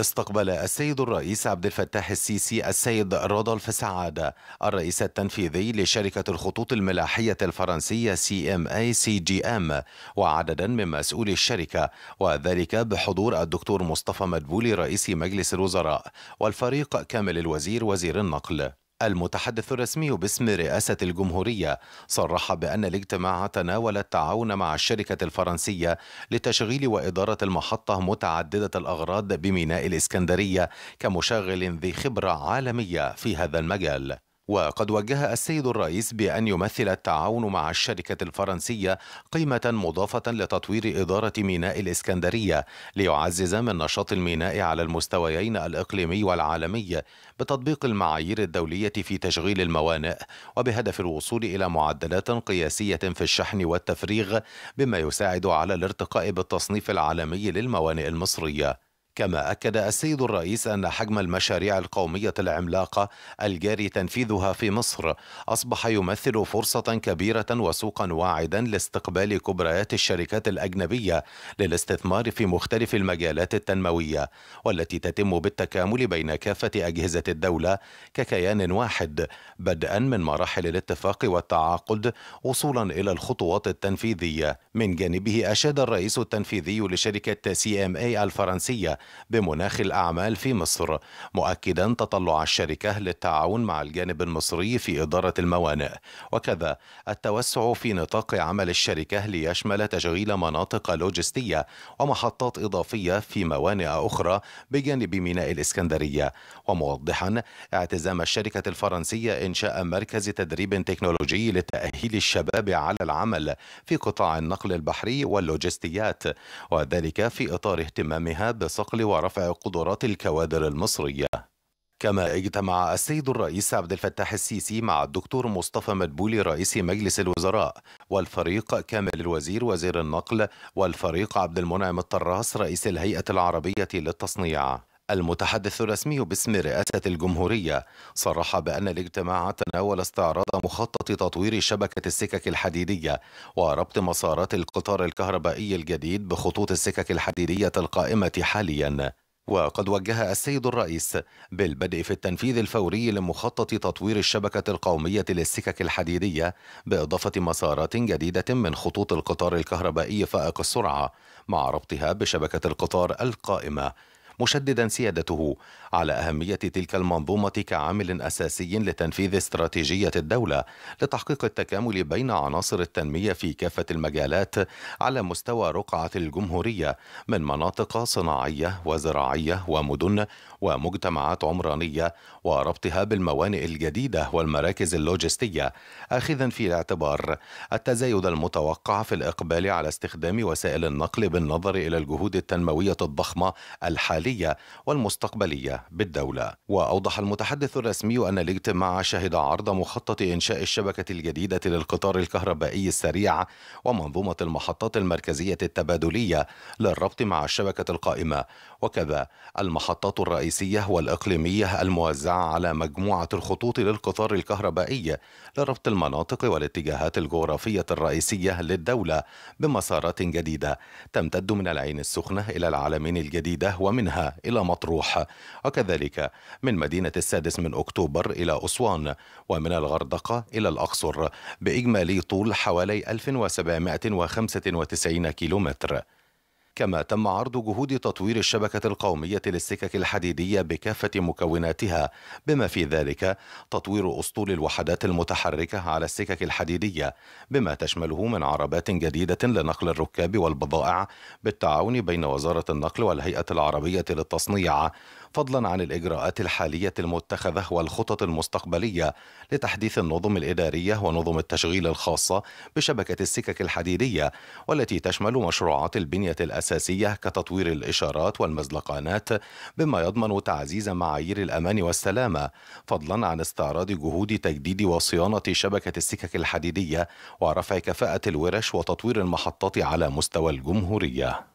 استقبل السيد الرئيس عبد الفتاح السيسي السيد رودولف سعادة الرئيس التنفيذي لشركة الخطوط الملاحية الفرنسية سي ام اي سي جي ام وعددا من مسؤولي الشركة وذلك بحضور الدكتور مصطفى مدبولي رئيس مجلس الوزراء والفريق كامل الوزير وزير النقل المتحدث الرسمي باسم رئاسة الجمهورية صرح بأن الاجتماع تناول التعاون مع الشركة الفرنسية لتشغيل وإدارة المحطة متعددة الأغراض بميناء الإسكندرية كمشغل ذي خبرة عالمية في هذا المجال وقد وجه السيد الرئيس بأن يمثل التعاون مع الشركة الفرنسية قيمة مضافة لتطوير إدارة ميناء الإسكندرية ليعزز من نشاط الميناء على المستويين الإقليمي والعالمي بتطبيق المعايير الدولية في تشغيل الموانئ وبهدف الوصول إلى معدلات قياسية في الشحن والتفريغ بما يساعد على الارتقاء بالتصنيف العالمي للموانئ المصرية كما أكد السيد الرئيس أن حجم المشاريع القومية العملاقة الجاري تنفيذها في مصر أصبح يمثل فرصة كبيرة وسوقا واعدا لاستقبال كبريات الشركات الأجنبية للاستثمار في مختلف المجالات التنموية والتي تتم بالتكامل بين كافة أجهزة الدولة ككيان واحد بدءا من مراحل الاتفاق والتعاقد وصولا إلى الخطوات التنفيذية من جانبه أشاد الرئيس التنفيذي لشركة سي ام اي الفرنسية بمناخ الأعمال في مصر مؤكدا تطلع الشركة للتعاون مع الجانب المصري في إدارة الموانئ وكذا التوسع في نطاق عمل الشركة ليشمل تشغيل مناطق لوجستية ومحطات إضافية في موانئ أخرى بجانب ميناء الإسكندرية وموضحا اعتزام الشركة الفرنسية إنشاء مركز تدريب تكنولوجي لتأهيل الشباب على العمل في قطاع النقل البحري واللوجستيات وذلك في إطار اهتمامها بصقل النقل ورفع قدرات الكوادر المصرية كما اجتمع السيد الرئيس عبد الفتاح السيسي مع الدكتور مصطفى مدبولي رئيس مجلس الوزراء والفريق كامل الوزير وزير النقل والفريق عبد المنعم الطراس رئيس الهيئة العربية للتصنيع المتحدث الرسمي باسم رئاسة الجمهورية صرح بأن الاجتماع تناول استعراض مخطط تطوير شبكة السكك الحديدية وربط مسارات القطار الكهربائي الجديد بخطوط السكك الحديدية القائمة حالياً وقد وجه السيد الرئيس بالبدء في التنفيذ الفوري لمخطط تطوير الشبكة القومية للسكك الحديدية بإضافة مسارات جديدة من خطوط القطار الكهربائي فائق السرعة مع ربطها بشبكة القطار القائمة مشددا سيادته على أهمية تلك المنظومة كعامل أساسي لتنفيذ استراتيجية الدولة لتحقيق التكامل بين عناصر التنمية في كافة المجالات على مستوى رقعة الجمهورية من مناطق صناعية وزراعية ومدن ومجتمعات عمرانية وربطها بالموانئ الجديدة والمراكز اللوجستية آخذا في الاعتبار التزايد المتوقع في الإقبال على استخدام وسائل النقل بالنظر إلى الجهود التنموية الضخمة الحالية الحالية والمستقبلية بالدولة وأوضح المتحدث الرسمي أن الاجتماع شهد عرض مخطط إنشاء الشبكة الجديدة للقطار الكهربائي السريع ومنظومة المحطات المركزية التبادلية للربط مع الشبكة القائمة وكذا المحطات الرئيسية والإقليمية الموزعة على مجموعة الخطوط للقطار الكهربائي لربط المناطق والاتجاهات الجغرافية الرئيسية للدولة بمسارات جديدة تمتد من العين السخنة إلى العالمين الجديدة ومنها منها إلى مطروح وكذلك من مدينة السادس من أكتوبر إلى أسوان ومن الغردقة إلى الأقصر بإجمالي طول حوالي 1795 كيلومتر كما تم عرض جهود تطوير الشبكة القومية للسكك الحديدية بكافة مكوناتها بما في ذلك تطوير أسطول الوحدات المتحركة على السكك الحديدية بما تشمله من عربات جديدة لنقل الركاب والبضائع بالتعاون بين وزارة النقل والهيئة العربية للتصنيع فضلا عن الإجراءات الحالية المتخذة والخطط المستقبلية لتحديث النظم الإدارية ونظم التشغيل الخاصة بشبكة السكك الحديدية والتي تشمل مشروعات البنية الأساسية أساسية كتطوير الإشارات والمزلقانات بما يضمن تعزيز معايير الأمان والسلامة فضلا عن استعراض جهود تجديد وصيانة شبكة السكك الحديدية ورفع كفاءة الورش وتطوير المحطات على مستوى الجمهورية